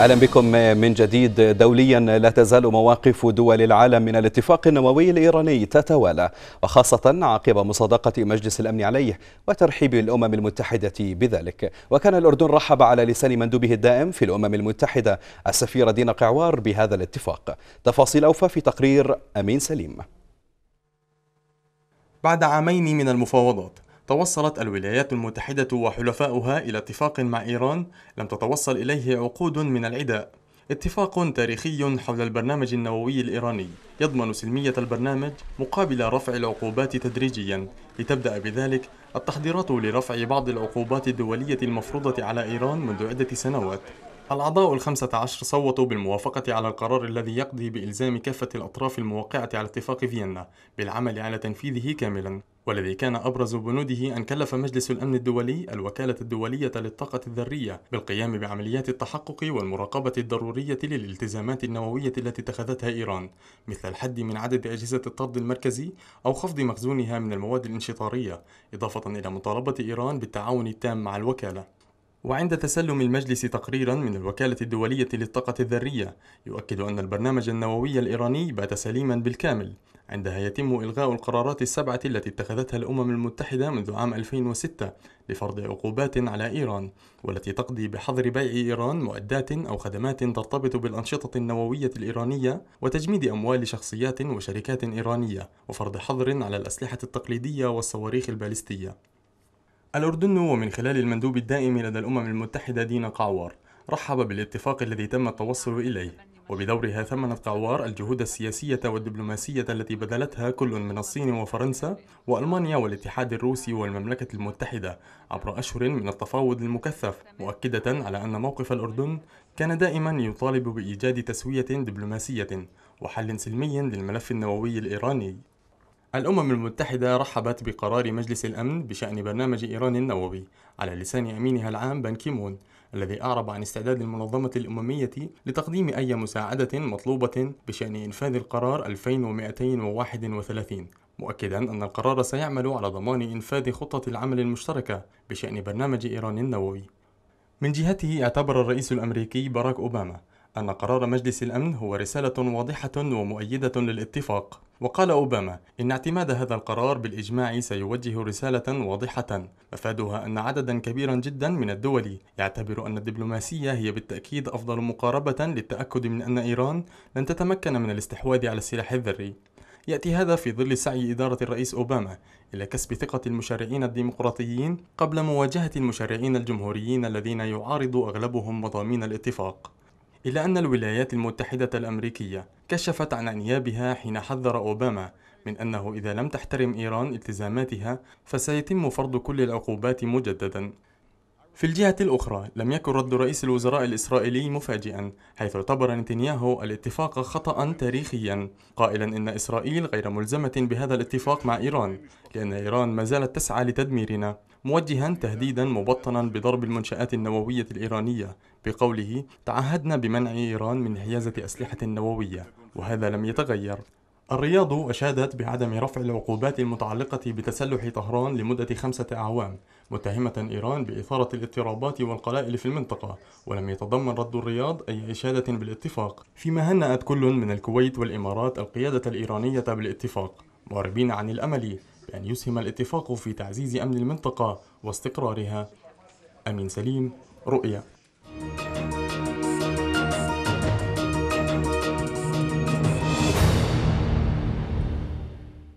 اهلا بكم من جديد دوليا لا تزال مواقف دول العالم من الاتفاق النووي الايراني تتوالى وخاصه عقب مصادقه مجلس الامن عليه وترحيب الامم المتحده بذلك وكان الاردن رحب على لسان مندوبه الدائم في الامم المتحده السفير دين قعوار بهذا الاتفاق تفاصيل اوفى في تقرير امين سليم بعد عامين من المفاوضات توصلت الولايات المتحدة وحلفاؤها إلى اتفاق مع إيران لم تتوصل إليه عقود من العداء اتفاق تاريخي حول البرنامج النووي الإيراني يضمن سلمية البرنامج مقابل رفع العقوبات تدريجيا لتبدأ بذلك التحضيرات لرفع بعض العقوبات الدولية المفروضة على إيران منذ عدة سنوات الأعضاء الخمسة عشر صوتوا بالموافقة على القرار الذي يقضي بإلزام كافة الأطراف الموقعة على اتفاق فيينا بالعمل على تنفيذه كاملا والذي كان أبرز بنوده أن كلف مجلس الأمن الدولي الوكالة الدولية للطاقة الذرية بالقيام بعمليات التحقق والمراقبة الضرورية للالتزامات النووية التي اتخذتها إيران مثل الحد من عدد أجهزة الطرد المركزي أو خفض مخزونها من المواد الانشطارية إضافة إلى مطالبة إيران بالتعاون التام مع الوكالة وعند تسلم المجلس تقريرا من الوكالة الدولية للطاقة الذرية يؤكد أن البرنامج النووي الإيراني بات سليما بالكامل عندها يتم إلغاء القرارات السبعة التي اتخذتها الأمم المتحدة منذ عام 2006 لفرض عقوبات على إيران والتي تقضي بحظر بيع إيران مؤدات أو خدمات ترتبط بالأنشطة النووية الإيرانية وتجميد أموال شخصيات وشركات إيرانية وفرض حظر على الأسلحة التقليدية والصواريخ البالستية الأردن ومن خلال المندوب الدائم لدى الأمم المتحدة دينا قعوار رحب بالاتفاق الذي تم التوصل إليه وبدورها ثمنت قعوار الجهود السياسية والدبلوماسية التي بذلتها كل من الصين وفرنسا وألمانيا والاتحاد الروسي والمملكة المتحدة عبر أشهر من التفاوض المكثف مؤكدة على أن موقف الأردن كان دائما يطالب بإيجاد تسوية دبلوماسية وحل سلمي للملف النووي الإيراني الأمم المتحدة رحبت بقرار مجلس الأمن بشأن برنامج إيران النووي على لسان أمينها العام بان كيمون الذي أعرب عن استعداد المنظمة الأممية لتقديم أي مساعدة مطلوبة بشأن إنفاذ القرار 2231 مؤكدا أن القرار سيعمل على ضمان إنفاذ خطة العمل المشتركة بشأن برنامج إيران النووي من جهته اعتبر الرئيس الأمريكي باراك أوباما أن قرار مجلس الأمن هو رسالة واضحة ومؤيدة للاتفاق وقال أوباما إن اعتماد هذا القرار بالإجماع سيوجه رسالة واضحة مفادها أن عددا كبيرا جدا من الدول يعتبر أن الدبلوماسية هي بالتأكيد أفضل مقاربة للتأكد من أن إيران لن تتمكن من الاستحواذ على السلاح الذري يأتي هذا في ظل سعي إدارة الرئيس أوباما إلى كسب ثقة المشرعين الديمقراطيين قبل مواجهة المشرعين الجمهوريين الذين يعارض أغلبهم مضامين الاتفاق إلا أن الولايات المتحدة الأمريكية كشفت عن أنيابها حين حذر أوباما من أنه إذا لم تحترم إيران التزاماتها فسيتم فرض كل العقوبات مجددا في الجهة الأخرى لم يكن رد رئيس الوزراء الإسرائيلي مفاجئا حيث اعتبر نتنياهو الاتفاق خطأ تاريخيا قائلا إن إسرائيل غير ملزمة بهذا الاتفاق مع إيران لأن إيران ما زالت تسعى لتدميرنا موجها تهديدا مبطنا بضرب المنشآت النووية الإيرانية بقوله تعهدنا بمنع إيران من حيازة أسلحة نووية وهذا لم يتغير الرياض أشادت بعدم رفع العقوبات المتعلقة بتسلح طهران لمدة خمسة أعوام متهمة إيران بإثارة الاضطرابات والقلائل في المنطقة ولم يتضمن رد الرياض أي إشادة بالاتفاق فيما هنأت كل من الكويت والإمارات القيادة الإيرانية بالاتفاق معربين عن الأمل بأن يسهم الاتفاق في تعزيز أمن المنطقة واستقرارها أمين سليم رؤيا